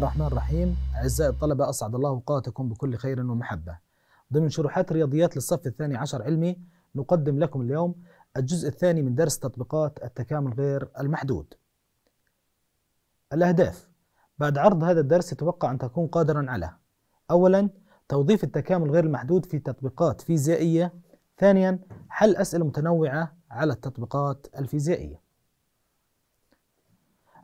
الرحمن الرحيم أعزائي الطلبة أسعد الله أوقاتكم بكل خير ومحبة ضمن شروحات الرياضيات للصف الثاني عشر علمي نقدم لكم اليوم الجزء الثاني من درس تطبيقات التكامل غير المحدود الأهداف بعد عرض هذا الدرس يتوقع أن تكون قادرا على أولا توظيف التكامل غير المحدود في تطبيقات فيزيائية ثانيا حل أسئلة متنوعة على التطبيقات الفيزيائية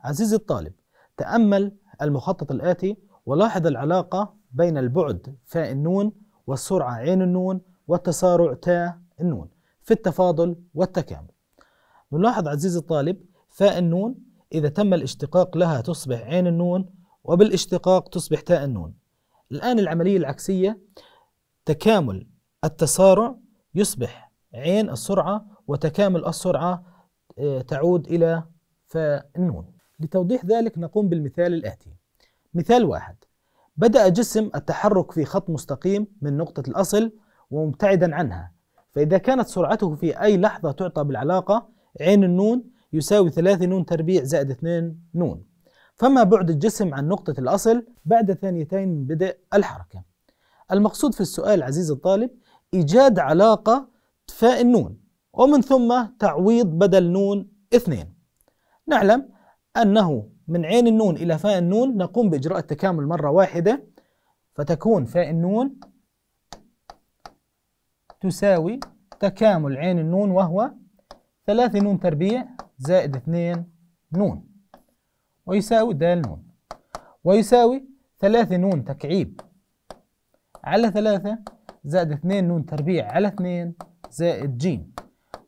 عزيزي الطالب تأمل المخطط الآتي ولاحظ العلاقة بين البعد فاء النون والسرعة عين النون والتسارع تاء النون في التفاضل والتكامل نلاحظ عزيزي الطالب فاء النون إذا تم الاشتقاق لها تصبح عين النون وبالاشتقاق تصبح تاء النون الآن العملية العكسية تكامل التسارع يصبح عين السرعة وتكامل السرعة آه، تعود إلى فاء النون لتوضيح ذلك نقوم بالمثال الآتي مثال واحد بدأ جسم التحرك في خط مستقيم من نقطة الأصل ومبتعدا عنها فإذا كانت سرعته في أي لحظة تعطى بالعلاقة عين النون يساوي 3 نون تربيع زائد 2 نون فما بعد الجسم عن نقطة الأصل بعد ثانيتين من بدء الحركة المقصود في السؤال عزيزي الطالب إيجاد علاقة تفاء النون ومن ثم تعويض بدل نون اثنين نعلم أنه من عين النون إلى فاء النون نقوم بإجراء التكامل مرة واحدة فتكون فاء النون تساوي تكامل عين النون وهو ثلاثة نون تربيع زائد اثنين نون ويساوي د نون ويساوي ثلاثة نون تكعيب على ثلاثة زائد اثنين نون تربيع على اثنين زائد ج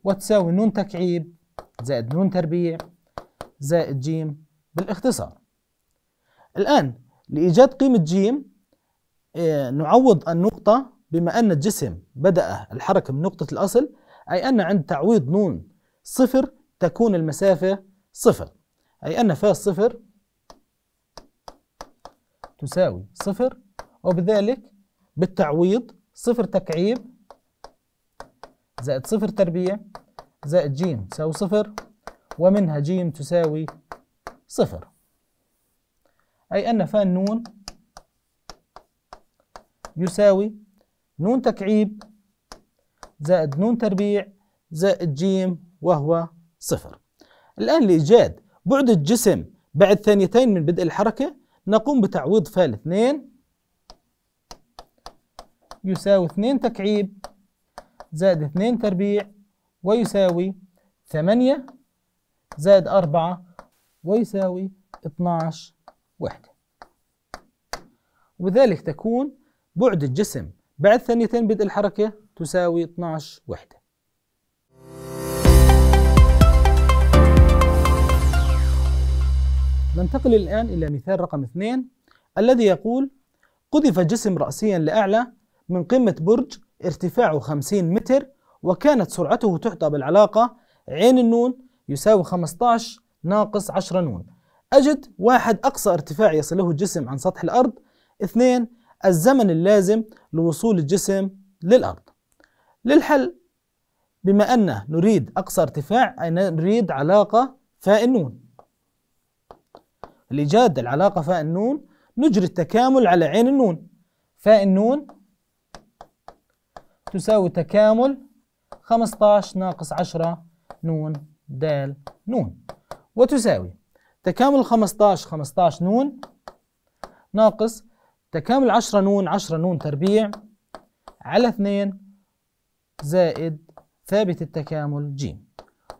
وتساوي نون تكعيب زائد نون تربيع زائد ج بالاختصار الآن لإيجاد قيمة ج آه، نعوض النقطة بما أن الجسم بدأ الحركة من نقطة الأصل أي أن عند تعويض نون صفر تكون المسافة صفر أي أن فاس صفر تساوي صفر وبذلك بالتعويض صفر تكعيب زائد صفر تربيع زائد ج تساوي صفر ومنها ج تساوي صفر أي أن فان نون يساوي نون تكعيب زائد نون تربيع زائد جيم وهو صفر الآن لإيجاد بعد الجسم بعد ثانيتين من بدء الحركة نقوم بتعويض فال اثنين يساوي اثنين تكعيب زائد اثنين تربيع ويساوي ثمانية زائد 4 ويساوي 12 وحدة وبذلك تكون بعد الجسم بعد ثانيتين بدء الحركة تساوي 12 وحدة ننتقل الآن إلى مثال رقم 2 الذي يقول قذف جسم رأسيا لأعلى من قمة برج ارتفاعه 50 متر وكانت سرعته تحظى بالعلاقة عين النون يساوي 15 ناقص 10 نون أجد واحد أقصى ارتفاع يصله الجسم عن سطح الأرض اثنين الزمن اللازم لوصول الجسم للأرض للحل بما أن نريد أقصى ارتفاع أي نريد علاقة فاء النون لإيجاد العلاقة فاء النون نجري التكامل على عين النون فاء النون تساوي تكامل 15 ناقص 10 نون د ن وتساوي تكامل 15 15 ن ناقص تكامل 10 ن 10 ن تربيع على 2 زائد ثابت التكامل ج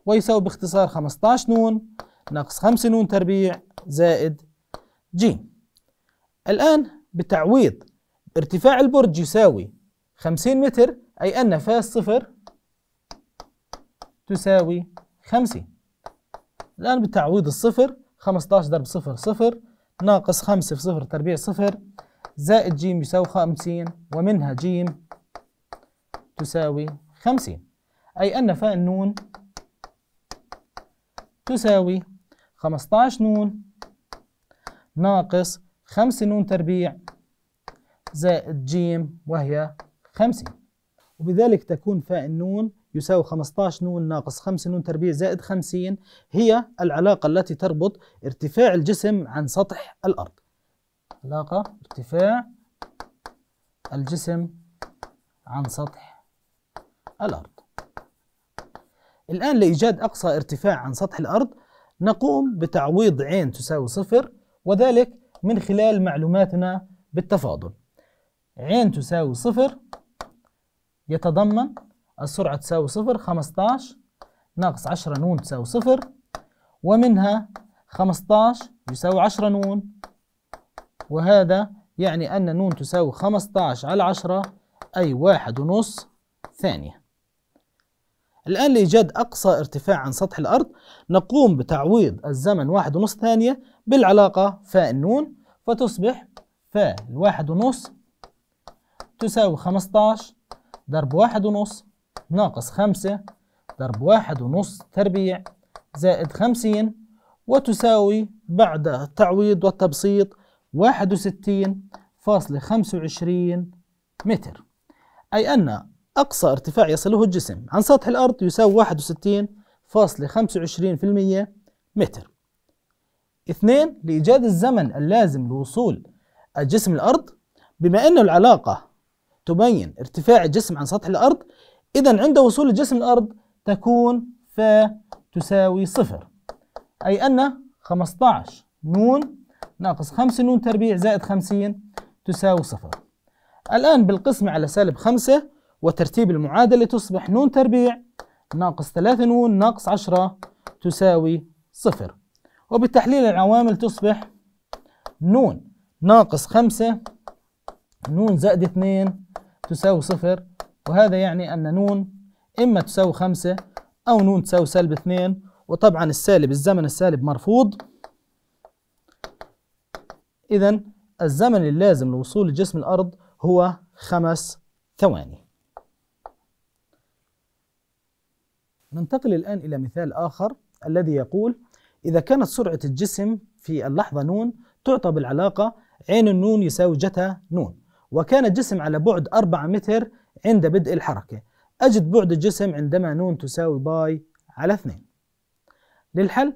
ويساوي باختصار 15 ن ناقص 5 ن تربيع زائد ج الآن بتعويض ارتفاع البرج يساوي 50 متر أي أن فاس صفر تساوي 50 الآن بالتعويض الصفر 15 ضرب صفر صفر ناقص 5 في صفر تربيع صفر زائد ج يساوي 50 ومنها ج تساوي 50 أي أن فاء النون تساوي 15 نون ناقص 5 نون تربيع زائد ج وهي 50 وبذلك تكون فاء النون يساوي 15 نون ناقص 5 نون تربيع زائد 50 هي العلاقة التي تربط ارتفاع الجسم عن سطح الأرض علاقة ارتفاع الجسم عن سطح الأرض الآن لإيجاد أقصى ارتفاع عن سطح الأرض نقوم بتعويض عين تساوي صفر وذلك من خلال معلوماتنا بالتفاضل عين تساوي صفر يتضمن السرعة تساوي صفر 15 ناقص 10 نون تساوي صفر ومنها 15 يساوي 10 نون وهذا يعني أن نون تساوي 15 على 10 أي واحد ونص ثانية الآن لإيجاد أقصى ارتفاع عن سطح الأرض نقوم بتعويض الزمن واحد ونص ثانية بالعلاقة فاء النون فتصبح فاء الواحد ونص تساوي 15 ضرب واحد ونص ناقص خمسة ضرب واحد ونص تربيع زائد خمسين وتساوي بعد التعويض والتبسيط واحد وستين فاصلة خمسة وعشرين متر أي أن أقصى ارتفاع يصله الجسم عن سطح الأرض يساوي واحد وستين فاصلة خمسة وعشرين في المية متر اثنين لإيجاد الزمن اللازم لوصول الجسم الأرض بما أن العلاقة تبين ارتفاع الجسم عن سطح الأرض إذا عند وصول الجسم الأرض تكون ف تساوي صفر أي أن 15 نون ناقص 5 نون تربيع زائد 50 تساوي صفر الآن بالقسمة على سالب 5 وترتيب المعادلة تصبح نون تربيع ناقص 3 نون ناقص 10 تساوي صفر وبالتحليل العوامل تصبح نون ناقص 5 نون زائد 2 تساوي صفر وهذا يعني أن نون إما تساوي خمسة أو نون تساوي سالب اثنين وطبعا السالب الزمن السالب مرفوض إذا الزمن اللازم لوصول الجسم الأرض هو خمس ثواني ننتقل الآن إلى مثال آخر الذي يقول إذا كانت سرعة الجسم في اللحظة نون تعطى بالعلاقة عين النون يساوي جتا نون وكان الجسم على بعد أربعة متر عند بدء الحركة أجد بعد الجسم عندما نون تساوي باي على 2 للحل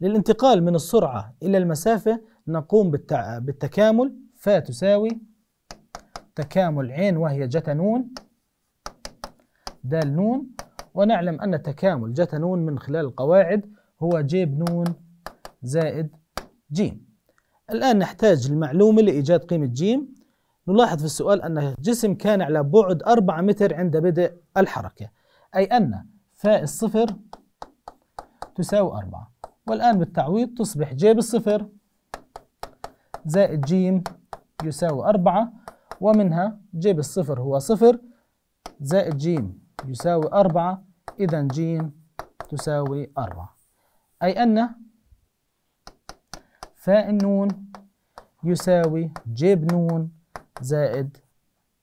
للانتقال من السرعة إلى المسافة نقوم بالتكامل فا تساوي تكامل عين وهي جتا نون دال نون ونعلم أن تكامل جتا نون من خلال القواعد هو جيب نون زائد جيم الآن نحتاج المعلومة لإيجاد قيمة جيم نلاحظ في السؤال أن الجسم كان على بعد 4 متر عند بدء الحركة أي أن فاء الصفر تساوي 4 والآن بالتعويض تصبح ج بالصفر زائد ج يساوي 4 ومنها ج بالصفر هو صفر زائد ج يساوي 4 إذا ج تساوي 4 أي أن فاء النون يساوي ج بنون زائد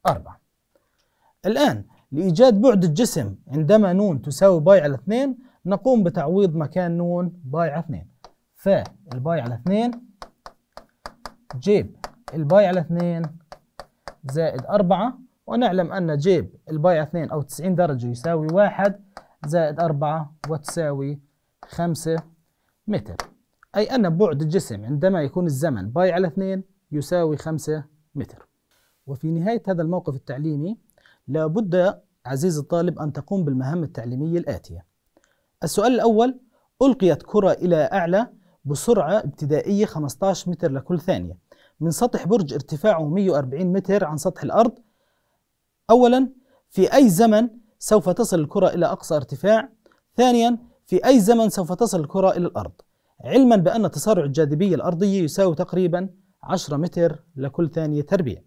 4 الآن لإيجاد بعد الجسم عندما نون تساوي باي على 2 نقوم بتعويض مكان نون باي على 2 فالباي على 2 جيب الباي على 2 زائد 4 ونعلم أن جيب الباي على 2 أو 90 درجة يساوي 1 زائد 4 وتساوي 5 متر أي أن بعد الجسم عندما يكون الزمن باي على 2 يساوي 5 متر وفي نهاية هذا الموقف التعليمي لابد عزيزي الطالب أن تقوم بالمهام التعليمية الآتية السؤال الأول ألقيت كرة إلى أعلى بسرعة ابتدائية 15 متر لكل ثانية من سطح برج ارتفاعه 140 متر عن سطح الأرض أولا في أي زمن سوف تصل الكرة إلى أقصى ارتفاع ثانيا في أي زمن سوف تصل الكرة إلى الأرض علما بأن تسارع الجاذبية الأرضية يساوي تقريبا 10 متر لكل ثانية تربيع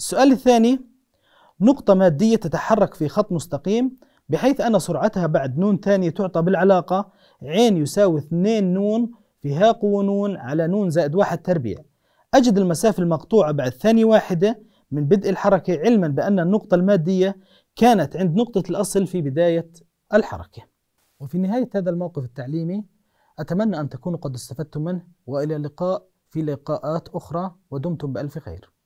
السؤال الثاني نقطة مادية تتحرك في خط مستقيم بحيث أن سرعتها بعد نون ثانية تعطى بالعلاقة عين يساوي 2 نون فيها قوة نون على نون زائد واحد تربيع أجد المسافة المقطوعة بعد ثانية واحدة من بدء الحركة علما بأن النقطة المادية كانت عند نقطة الأصل في بداية الحركة وفي نهاية هذا الموقف التعليمي أتمنى أن تكونوا قد استفدتم منه وإلى اللقاء في لقاءات أخرى ودمتم بألف خير